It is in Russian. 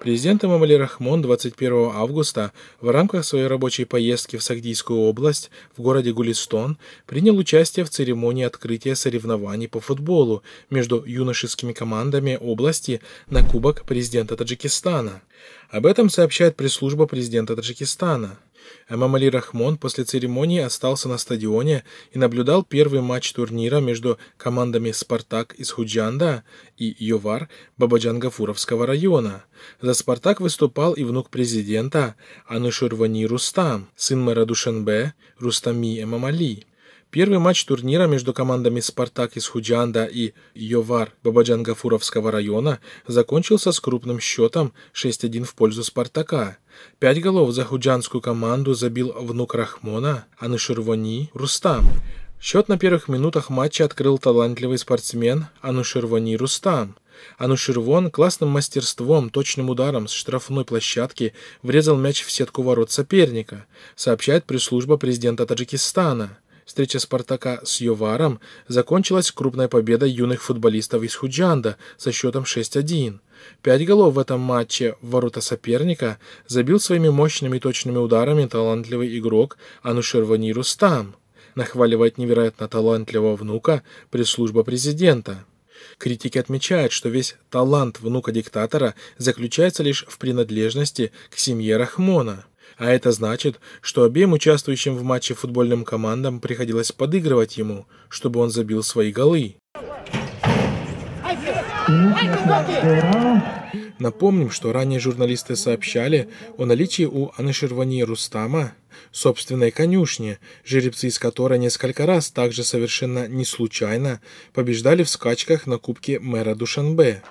Президент Эмамали Рахмон 21 августа в рамках своей рабочей поездки в Сагдийскую область в городе Гулистон принял участие в церемонии открытия соревнований по футболу между юношескими командами области на Кубок президента Таджикистана. Об этом сообщает пресс-служба президента Таджикистана. Эмамали а Рахмон после церемонии остался на стадионе и наблюдал первый матч турнира между командами «Спартак» из Худжанда и «Йовар» Бабаджангафуровского района. За «Спартак» выступал и внук президента Анушурвани Рустам, сын мэра Душанбе Рустами Эмамали. Первый матч турнира между командами «Спартак» из Худжанда и «Йовар» Бабаджан-Гафуровского района закончился с крупным счетом 6-1 в пользу «Спартака». Пять голов за худжанскую команду забил внук Рахмона Аныширвани Рустам. Счет на первых минутах матча открыл талантливый спортсмен Ануширвани Рустам. Ануширвон классным мастерством, точным ударом с штрафной площадки врезал мяч в сетку ворот соперника, сообщает пресс-служба президента Таджикистана. Встреча «Спартака» с «Йоваром» закончилась крупной победой юных футболистов из Худжанда со счетом 6-1. Пять голов в этом матче в ворота соперника забил своими мощными точными ударами талантливый игрок Анушер Ваниру Стам. Нахваливает невероятно талантливого внука пресс-служба президента. Критики отмечают, что весь талант внука диктатора заключается лишь в принадлежности к семье Рахмона – а это значит, что обеим участвующим в матче футбольным командам приходилось подыгрывать ему, чтобы он забил свои голы. Напомним, что ранее журналисты сообщали о наличии у Анаширвани Рустама собственной конюшни, жеребцы из которой несколько раз также совершенно не случайно побеждали в скачках на Кубке мэра Душанбе.